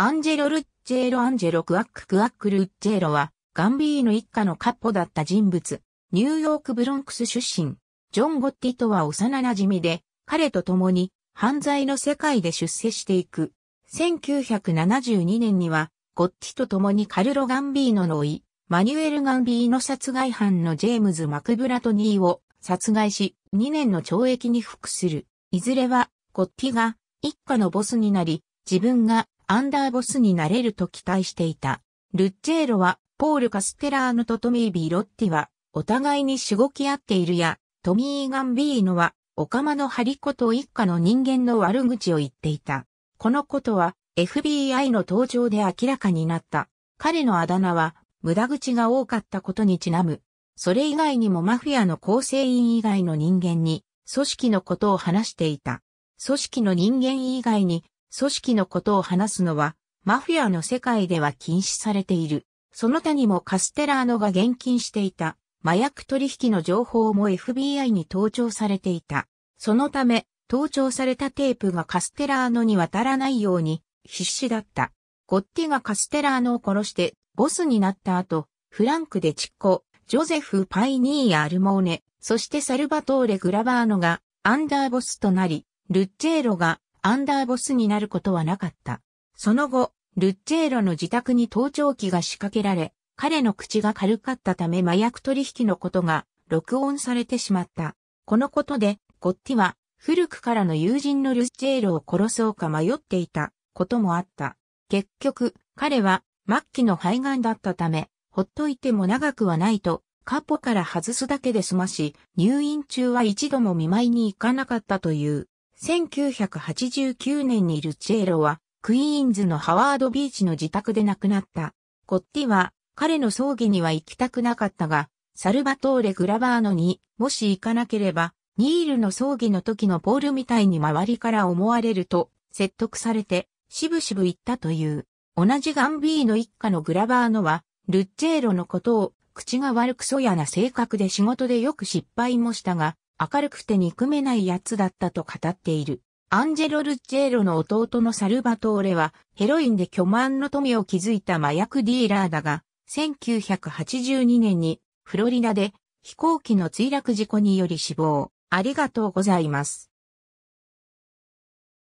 アンジェロ・ルッチェーロ・アンジェロ・クワック・クワック・ルッチェーロは、ガンビーノ一家のカッポだった人物、ニューヨーク・ブロンクス出身、ジョン・ゴッティとは幼馴染で、彼と共に犯罪の世界で出世していく。1972年には、ゴッティと共にカルロ・ガンビーノの甥、マニュエル・ガンビーノ殺害犯のジェームズ・マクブラトニーを殺害し、2年の懲役に服する。いずれは、ゴッティが一家のボスになり、自分がアンダーボスになれると期待していた。ルッチェーロは、ポール・カステラーノとトミー・ビー・ロッティは、お互いにしごき合っているや、トミー・ガンビーノは、オカマのハリコと一家の人間の悪口を言っていた。このことは、FBI の登場で明らかになった。彼のあだ名は、無駄口が多かったことにちなむ。それ以外にもマフィアの構成員以外の人間に、組織のことを話していた。組織の人間以外に、組織のことを話すのは、マフィアの世界では禁止されている。その他にもカステラーノが現金していた麻薬取引の情報も FBI に盗聴されていた。そのため、盗聴されたテープがカステラーノに渡らないように必死だった。ゴッティがカステラーノを殺してボスになった後、フランクでチッコ、ジョゼフ・パイニーアルモーネ、そしてサルバトーレ・グラバーノがアンダーボスとなり、ルッチェーロがアンダーボスになることはなかった。その後、ルッチェーロの自宅に盗聴器が仕掛けられ、彼の口が軽かったため麻薬取引のことが録音されてしまった。このことで、ゴッティは古くからの友人のルッチェーロを殺そうか迷っていたこともあった。結局、彼は末期の肺がんだったため、ほっといても長くはないと、カポから外すだけで済まし、入院中は一度も見舞いに行かなかったという。1989年にルチェーロは、クイーンズのハワードビーチの自宅で亡くなった。コッティは、彼の葬儀には行きたくなかったが、サルバトーレ・グラバーノに、もし行かなければ、ニールの葬儀の時のポールみたいに周りから思われると、説得されて、しぶしぶ行ったという。同じガンビーの一家のグラバーノは、ルッチェーロのことを、口が悪くそやな性格で仕事でよく失敗もしたが、明るくて憎めない奴だったと語っている。アンジェロ・ルッジェーロの弟のサルバトーレは、ヘロインで巨万の富を築いた麻薬ディーラーだが、1982年に、フロリダで、飛行機の墜落事故により死亡。ありがとうございます。